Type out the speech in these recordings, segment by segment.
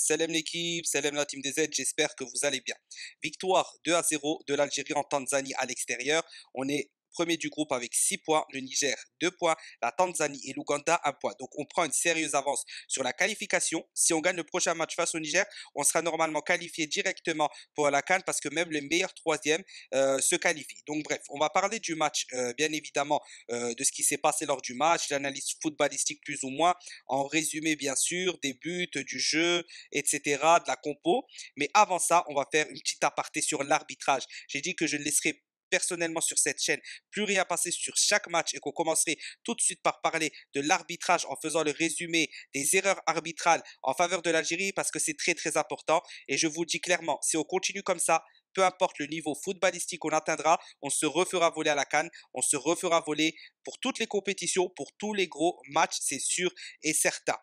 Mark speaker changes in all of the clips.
Speaker 1: Salam l'équipe, salam la team des aides, j'espère que vous allez bien. Victoire 2 à 0 de l'Algérie en Tanzanie à l'extérieur. On est premier du groupe avec 6 points, le Niger 2 points, la Tanzanie et l'Ouganda 1 point. Donc on prend une sérieuse avance sur la qualification. Si on gagne le prochain match face au Niger, on sera normalement qualifié directement pour la Cannes parce que même les meilleurs troisième euh, se qualifie, Donc bref, on va parler du match, euh, bien évidemment, euh, de ce qui s'est passé lors du match, l'analyse footballistique plus ou moins, en résumé bien sûr, des buts, du jeu, etc., de la compo. Mais avant ça, on va faire une petite aparté sur l'arbitrage. J'ai dit que je ne laisserai personnellement sur cette chaîne, plus rien passer sur chaque match et qu'on commencerait tout de suite par parler de l'arbitrage en faisant le résumé des erreurs arbitrales en faveur de l'Algérie parce que c'est très très important et je vous dis clairement, si on continue comme ça, peu importe le niveau footballistique qu'on atteindra, on se refera voler à la canne, on se refera voler pour toutes les compétitions, pour tous les gros matchs, c'est sûr et certain.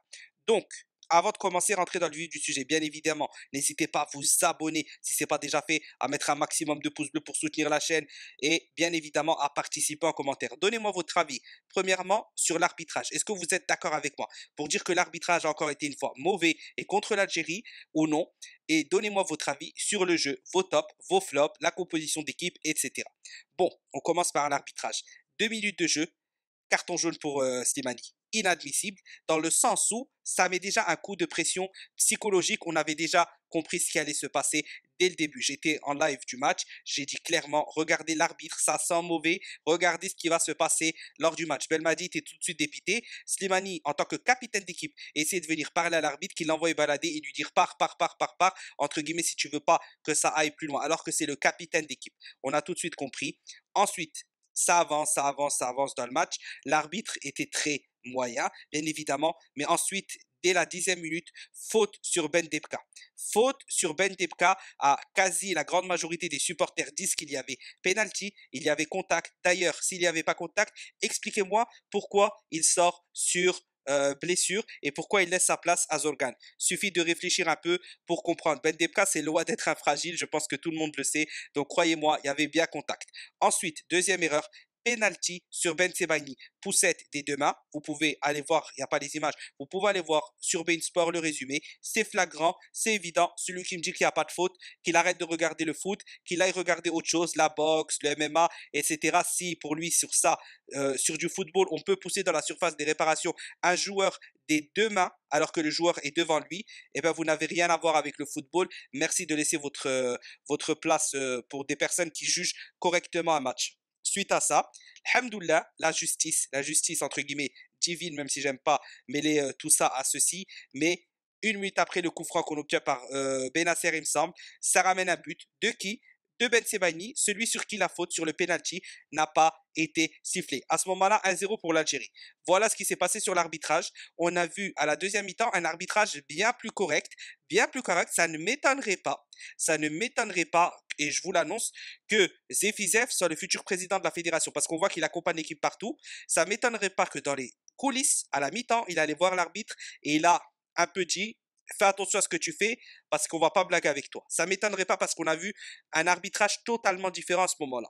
Speaker 1: Donc, avant de commencer à rentrer dans le vif du sujet, bien évidemment, n'hésitez pas à vous abonner si ce n'est pas déjà fait, à mettre un maximum de pouces bleus pour soutenir la chaîne et bien évidemment à participer en commentaire. Donnez-moi votre avis. Premièrement, sur l'arbitrage. Est-ce que vous êtes d'accord avec moi pour dire que l'arbitrage a encore été une fois mauvais et contre l'Algérie ou non Et donnez-moi votre avis sur le jeu, vos tops, vos flops, la composition d'équipe, etc. Bon, on commence par l'arbitrage. Deux minutes de jeu, carton jaune pour euh, inadmissible dans le sens où ça met déjà un coup de pression psychologique. On avait déjà compris ce qui allait se passer dès le début. J'étais en live du match, j'ai dit clairement, regardez l'arbitre, ça sent mauvais, regardez ce qui va se passer lors du match. Belmadi était tout de suite dépité. Slimani, en tant que capitaine d'équipe, essayait de venir parler à l'arbitre, qu'il l'envoie balader et lui dire par, par, par, par, par, entre guillemets, si tu veux pas que ça aille plus loin, alors que c'est le capitaine d'équipe. On a tout de suite compris. Ensuite, ça avance, ça avance, ça avance dans le match. L'arbitre était très moyen, bien évidemment. Mais ensuite, dès la dixième minute, faute sur Ben Depka. Faute sur Ben Depka à quasi la grande majorité des supporters disent qu'il y avait penalty, il y avait contact. D'ailleurs, s'il n'y avait pas contact, expliquez-moi pourquoi il sort sur euh, blessure et pourquoi il laisse sa place à Zorgan. Suffit de réfléchir un peu pour comprendre. Ben Depka, c'est loin d'être un je pense que tout le monde le sait. Donc croyez-moi, il y avait bien contact. Ensuite, deuxième erreur, penalty sur Ben Poussette des deux mains. Vous pouvez aller voir, il n'y a pas les images. Vous pouvez aller voir sur Bainsport Sport le résumé. C'est flagrant, c'est évident. Celui qui me dit qu'il n'y a pas de faute, qu'il arrête de regarder le foot, qu'il aille regarder autre chose, la boxe, le MMA, etc. Si pour lui, sur ça, euh, sur du football, on peut pousser dans la surface des réparations un joueur des deux mains alors que le joueur est devant lui, et eh ben vous n'avez rien à voir avec le football. Merci de laisser votre, euh, votre place euh, pour des personnes qui jugent correctement un match suite à ça, alhamdoulilah, la justice, la justice entre guillemets divine, même si j'aime pas mêler euh, tout ça à ceci, mais une minute après le coup franc qu'on obtient par Benacer, euh, Benasser, il me semble, ça ramène un but de qui de Ben Sebani, celui sur qui la faute sur le penalty n'a pas été sifflée. À ce moment-là, 1-0 pour l'Algérie. Voilà ce qui s'est passé sur l'arbitrage. On a vu à la deuxième mi-temps un arbitrage bien plus correct, bien plus correct. Ça ne m'étonnerait pas, ça ne m'étonnerait pas et je vous l'annonce, que Zefizev soit le futur président de la fédération, parce qu'on voit qu'il accompagne l'équipe partout. Ça m'étonnerait pas que dans les coulisses, à la mi-temps, il allait voir l'arbitre et il a un peu dit fais attention à ce que tu fais parce qu'on va pas blaguer avec toi. Ça m'étonnerait pas parce qu'on a vu un arbitrage totalement différent à ce moment-là.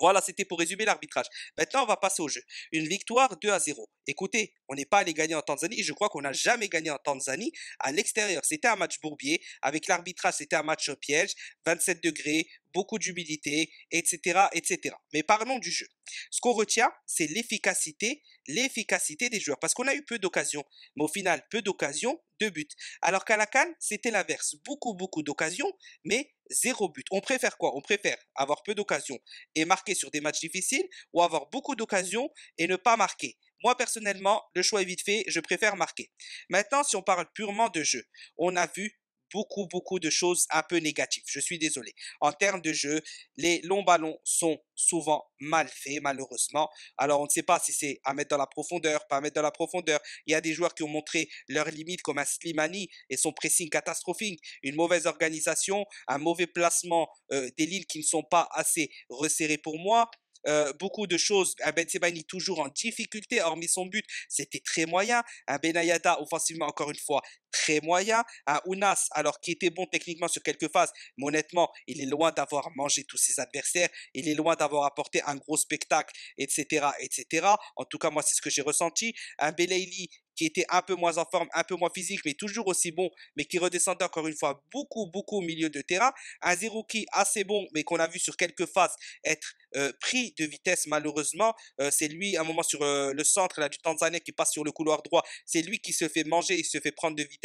Speaker 1: Voilà, c'était pour résumer l'arbitrage. Maintenant, on va passer au jeu. Une victoire 2 à 0. Écoutez, on n'est pas allé gagner en Tanzanie. je crois qu'on n'a jamais gagné en Tanzanie à l'extérieur. C'était un match bourbier. Avec l'arbitrage, c'était un match piège. 27 degrés, beaucoup d'humilité, etc., etc. Mais parlons du jeu. Ce qu'on retient, c'est l'efficacité, l'efficacité des joueurs. Parce qu'on a eu peu d'occasions, mais au final, peu d'occasions, deux buts. Alors qu'à la canne, c'était l'inverse. Beaucoup, beaucoup d'occasions, mais zéro but. On préfère quoi On préfère avoir peu d'occasions et marquer sur des matchs difficiles ou avoir beaucoup d'occasions et ne pas marquer. Moi, personnellement, le choix est vite fait, je préfère marquer. Maintenant, si on parle purement de jeu, on a vu beaucoup, beaucoup de choses un peu négatives. Je suis désolé. En termes de jeu, les longs ballons sont souvent mal faits, malheureusement. Alors, on ne sait pas si c'est à mettre dans la profondeur, pas à mettre dans la profondeur. Il y a des joueurs qui ont montré leurs limites, comme un Slimani et son pressing catastrophique, une mauvaise organisation, un mauvais placement euh, des lignes qui ne sont pas assez resserrées pour moi. Euh, beaucoup de choses. Un eh Ben Sebani toujours en difficulté, hormis son but, c'était très moyen. Un Benayada offensivement encore une fois très moyen. Un Ounas, alors qui était bon techniquement sur quelques phases, mais honnêtement, il est loin d'avoir mangé tous ses adversaires, il est loin d'avoir apporté un gros spectacle, etc., etc. En tout cas, moi, c'est ce que j'ai ressenti. Un Belayli, qui était un peu moins en forme, un peu moins physique, mais toujours aussi bon, mais qui redescendait encore une fois beaucoup, beaucoup au milieu de terrain. Un Zerouki assez bon, mais qu'on a vu sur quelques phases être euh, pris de vitesse malheureusement. Euh, c'est lui, à un moment sur euh, le centre là, du Tanzanais qui passe sur le couloir droit, c'est lui qui se fait manger, il se fait prendre de vitesse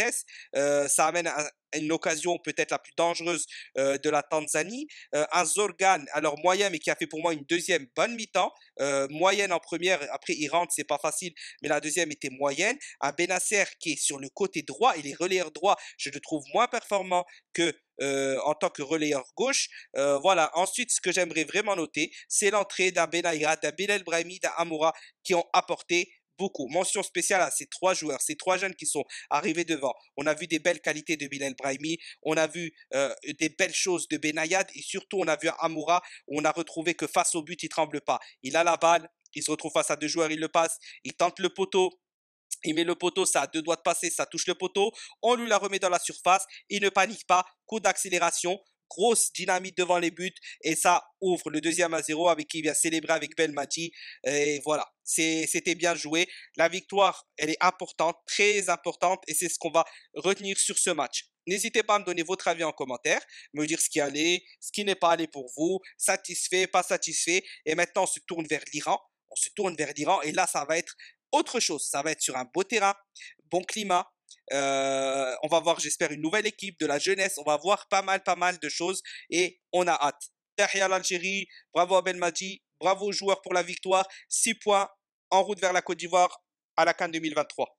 Speaker 1: euh, ça amène à une occasion peut-être la plus dangereuse euh, de la Tanzanie. Euh, un Zorgan, alors moyen, mais qui a fait pour moi une deuxième bonne mi-temps. moyenne en première, après il rentre, c'est pas facile, mais la deuxième était moyenne. Un Benasser qui est sur le côté droit et les relayeurs droits, je le trouve moins performant que en tant que relayeur gauche. voilà. Ensuite, ce que j'aimerais vraiment noter, c'est l'entrée d'un Benaïra, d'un el Brahimi, d'un Amoura qui ont apporté beaucoup. Mention spéciale à ces trois joueurs, ces trois jeunes qui sont arrivés devant. On a vu des belles qualités de Bilal Brahimi, on a vu euh, des belles choses de Benayad et surtout on a vu Amoura, on a retrouvé que face au but, il tremble pas. Il a la balle, il se retrouve face à deux joueurs, il le passe, il tente le poteau, il met le poteau, ça a deux doigts de passer, ça touche le poteau. On lui la remet dans la surface. Il ne panique pas. Coup d'accélération grosse dynamique devant les buts et ça ouvre le deuxième à zéro avec qui il vient célébrer avec Belmati. Et voilà, c'était bien joué. La victoire, elle est importante, très importante et c'est ce qu'on va retenir sur ce match. N'hésitez pas à me donner votre avis en commentaire, me dire ce qui allait, ce qui n'est pas allé pour vous, satisfait, pas satisfait. Et maintenant, on se tourne vers l'Iran. On se tourne vers l'Iran et là, ça va être autre chose. Ça va être sur un beau terrain, bon climat, euh, on va voir, j'espère, une nouvelle équipe, de la jeunesse. On va voir pas mal, pas mal de choses et on a hâte. Tahia l'Algérie, bravo Abel bravo aux joueurs pour la victoire. 6 points en route vers la Côte d'Ivoire à la Cannes 2023.